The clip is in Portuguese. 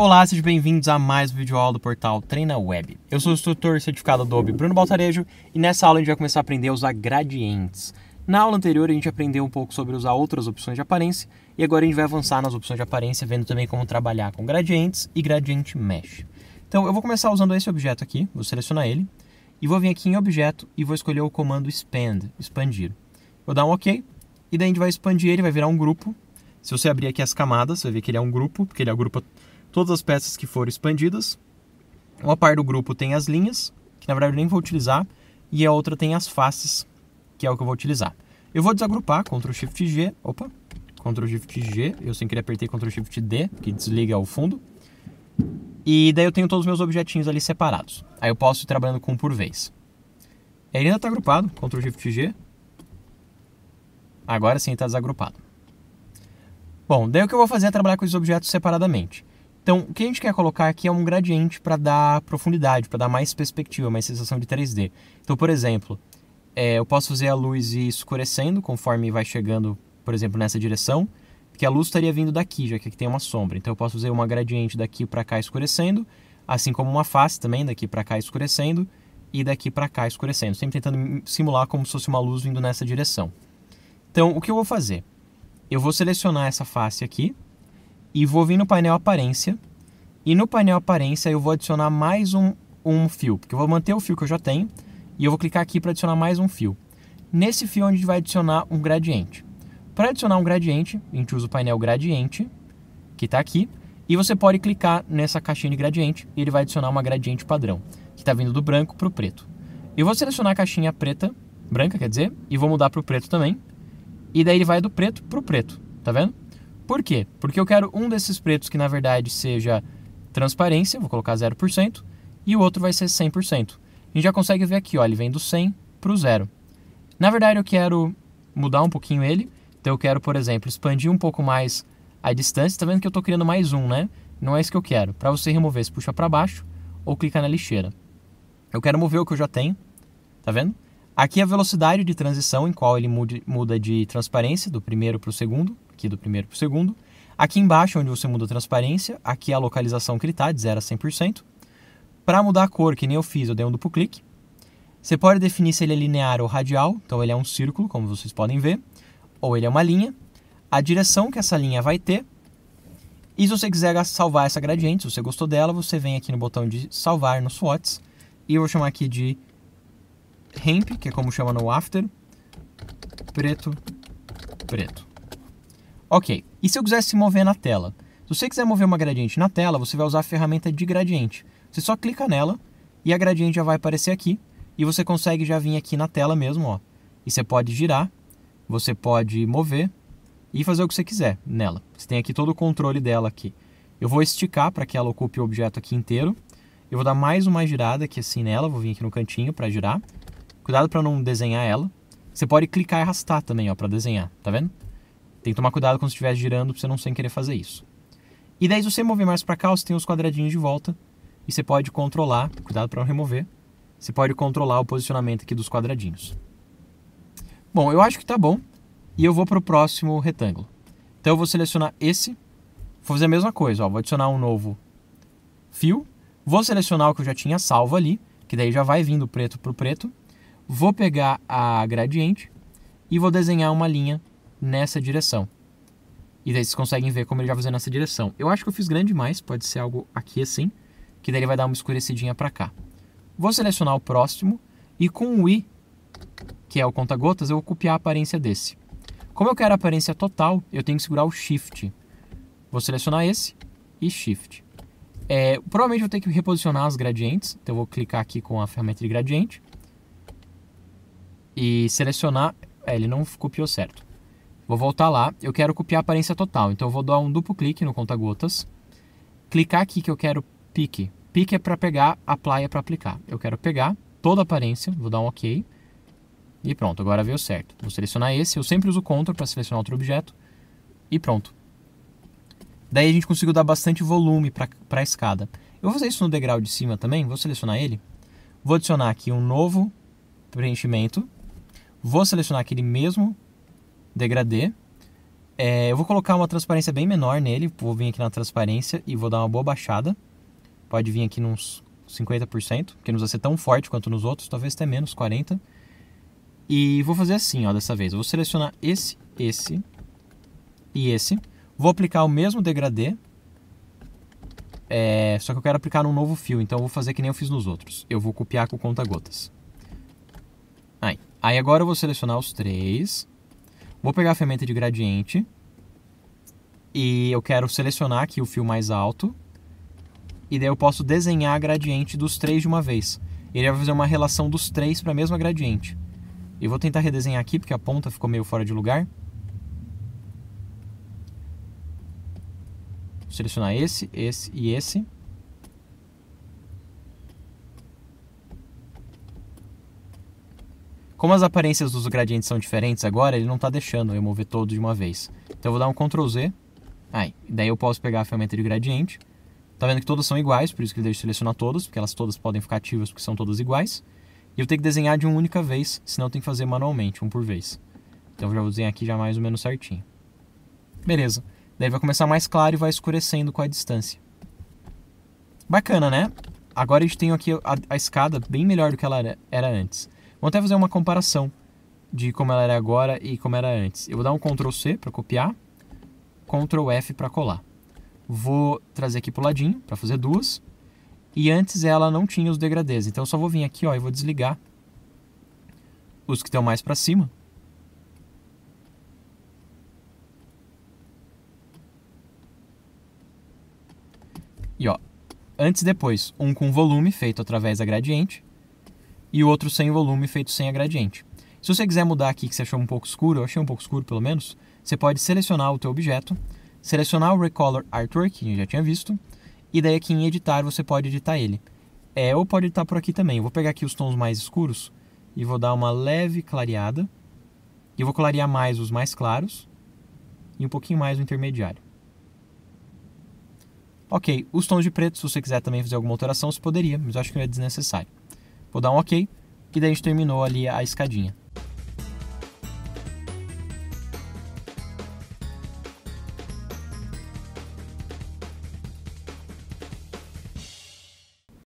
Olá, sejam bem-vindos a mais um vídeo aula do portal Treina Web. Eu sou o instrutor certificado Adobe Bruno Baltarejo e nessa aula a gente vai começar a aprender a usar gradientes. Na aula anterior a gente aprendeu um pouco sobre usar outras opções de aparência e agora a gente vai avançar nas opções de aparência vendo também como trabalhar com gradientes e gradiente mesh. Então eu vou começar usando esse objeto aqui, vou selecionar ele e vou vir aqui em objeto e vou escolher o comando expand, expandir. Vou dar um ok e daí a gente vai expandir ele, vai virar um grupo. Se você abrir aqui as camadas, você vai ver que ele é um grupo, porque ele agrupa é todas as peças que foram expandidas. Uma parte do grupo tem as linhas, que na verdade eu nem vou utilizar, e a outra tem as faces, que é o que eu vou utilizar. Eu vou desagrupar, Ctrl Shift G, opa, Ctrl Shift G, eu sem querer apertei Ctrl Shift D, que desliga o fundo. E daí eu tenho todos os meus objetinhos ali separados. Aí eu posso ir trabalhando com um por vez. Ele ainda está agrupado, Ctrl Shift G. Agora sim está desagrupado. Bom, daí o que eu vou fazer é trabalhar com os objetos separadamente. Então, o que a gente quer colocar aqui é um gradiente para dar profundidade, para dar mais perspectiva, mais sensação de 3D. Então, por exemplo, é, eu posso fazer a luz ir escurecendo conforme vai chegando, por exemplo, nessa direção, porque a luz estaria vindo daqui, já que aqui tem uma sombra. Então, eu posso fazer uma gradiente daqui para cá escurecendo, assim como uma face também daqui para cá escurecendo e daqui para cá escurecendo, sempre tentando simular como se fosse uma luz vindo nessa direção. Então, o que eu vou fazer? Eu vou selecionar essa face aqui, e vou vir no painel aparência e no painel aparência eu vou adicionar mais um, um fio, porque eu vou manter o fio que eu já tenho e eu vou clicar aqui para adicionar mais um fio. Nesse fio a é gente vai adicionar um gradiente. Para adicionar um gradiente, a gente usa o painel gradiente, que está aqui, e você pode clicar nessa caixinha de gradiente e ele vai adicionar uma gradiente padrão, que está vindo do branco para o preto. Eu vou selecionar a caixinha preta, branca quer dizer, e vou mudar para o preto também, e daí ele vai do preto para o preto, tá vendo? Por quê? Porque eu quero um desses pretos que na verdade seja transparência, vou colocar 0%, e o outro vai ser 100%. A gente já consegue ver aqui, ó, ele vem do 100 para o 0. Na verdade, eu quero mudar um pouquinho ele. Então, eu quero, por exemplo, expandir um pouco mais a distância. Está vendo que eu estou criando mais um, né? Não é isso que eu quero. Para você remover, você puxa para baixo ou clica na lixeira. Eu quero mover o que eu já tenho. Tá vendo? Aqui é a velocidade de transição em qual ele muda de transparência, do primeiro para o segundo aqui do primeiro para o segundo. Aqui embaixo é onde você muda a transparência, aqui é a localização que ele está, de 0 a 100%. Para mudar a cor, que nem eu fiz, eu dei um duplo clique. Você pode definir se ele é linear ou radial, então ele é um círculo, como vocês podem ver, ou ele é uma linha, a direção que essa linha vai ter, e se você quiser salvar essa gradiente, se você gostou dela, você vem aqui no botão de salvar no SWOTS, e eu vou chamar aqui de RAMP, que é como chama no After, preto, preto. Ok, e se eu quisesse mover na tela? Se você quiser mover uma gradiente na tela, você vai usar a ferramenta de gradiente. Você só clica nela e a gradiente já vai aparecer aqui e você consegue já vir aqui na tela mesmo, ó. E você pode girar, você pode mover e fazer o que você quiser nela. Você tem aqui todo o controle dela aqui. Eu vou esticar para que ela ocupe o objeto aqui inteiro. Eu vou dar mais uma girada aqui assim nela, vou vir aqui no cantinho para girar. Cuidado para não desenhar ela. Você pode clicar e arrastar também, ó, para desenhar, tá vendo? Tem que tomar cuidado quando estiver girando para você não sem querer fazer isso. E daí, se você mover mais para cá, você tem os quadradinhos de volta e você pode controlar, cuidado para não remover, você pode controlar o posicionamento aqui dos quadradinhos. Bom, eu acho que tá bom e eu vou para o próximo retângulo. Então eu vou selecionar esse, vou fazer a mesma coisa, ó, vou adicionar um novo fio, vou selecionar o que eu já tinha salvo ali, que daí já vai vindo preto para o preto, vou pegar a gradiente e vou desenhar uma linha nessa direção. E daí vocês conseguem ver como ele já fazer nessa direção. Eu acho que eu fiz grande demais, pode ser algo aqui assim, que daí ele vai dar uma escurecidinha para cá. Vou selecionar o próximo e com o i, que é o conta-gotas, eu vou copiar a aparência desse. Como eu quero a aparência total, eu tenho que segurar o shift. Vou selecionar esse e shift. É, provavelmente eu tenho que reposicionar as gradientes, então eu vou clicar aqui com a ferramenta de gradiente e selecionar. É, ele não copiou certo. Vou voltar lá, eu quero copiar a aparência total. Então eu vou dar um duplo clique no conta-gotas, clicar aqui que eu quero pique. Pique é para pegar, apply é para aplicar. Eu quero pegar toda a aparência, vou dar um OK. E pronto, agora veio certo. Vou selecionar esse, eu sempre uso CTRL para selecionar outro objeto. E pronto. Daí a gente conseguiu dar bastante volume para a escada. Eu vou fazer isso no degrau de cima também, vou selecionar ele. Vou adicionar aqui um novo preenchimento. Vou selecionar aquele mesmo degradê. É, eu vou colocar uma transparência bem menor nele, vou vir aqui na transparência e vou dar uma boa baixada. Pode vir aqui nos 50%, que não vai ser tão forte quanto nos outros, talvez até menos, 40%. E vou fazer assim, ó, dessa vez. Eu vou selecionar esse, esse e esse. Vou aplicar o mesmo degradê, é, só que eu quero aplicar num novo fio, então eu vou fazer que nem eu fiz nos outros. Eu vou copiar com conta-gotas. Aí. Aí agora eu vou selecionar os três, Vou pegar a ferramenta de gradiente e eu quero selecionar aqui o fio mais alto e daí eu posso desenhar a gradiente dos três de uma vez. Ele vai fazer uma relação dos três para a mesma gradiente. Eu vou tentar redesenhar aqui porque a ponta ficou meio fora de lugar. Vou selecionar esse, esse e esse. Como as aparências dos gradientes são diferentes agora, ele não está deixando eu mover todos de uma vez. Então eu vou dar um Ctrl Z, aí, daí eu posso pegar a ferramenta de gradiente, tá vendo que todas são iguais, por isso que ele deixa selecionar todas, porque elas todas podem ficar ativas porque são todas iguais, e eu tenho que desenhar de uma única vez, senão eu tenho que fazer manualmente, um por vez. Então eu já vou desenhar aqui já mais ou menos certinho. Beleza. Daí vai começar mais claro e vai escurecendo com a distância. Bacana, né? Agora a gente tem aqui a, a escada bem melhor do que ela era antes. Vou até fazer uma comparação de como ela era agora e como era antes. Eu vou dar um Ctrl C para copiar, Ctrl F para colar. Vou trazer aqui para o ladinho para fazer duas. E antes ela não tinha os degradês, então eu só vou vir aqui ó, e vou desligar os que estão mais para cima. E ó, antes e depois, um com volume feito através da gradiente e o outro sem volume, feito sem a gradiente. Se você quiser mudar aqui, que você achou um pouco escuro, eu achei um pouco escuro pelo menos, você pode selecionar o teu objeto, selecionar o Recolor Artwork, que a gente já tinha visto, e daí aqui em editar você pode editar ele. É, ou pode editar por aqui também. Eu vou pegar aqui os tons mais escuros e vou dar uma leve clareada. E vou clarear mais os mais claros e um pouquinho mais o intermediário. Ok, os tons de preto, se você quiser também fazer alguma alteração, você poderia, mas eu acho que é desnecessário. Vou dar um OK, e daí a gente terminou ali a escadinha.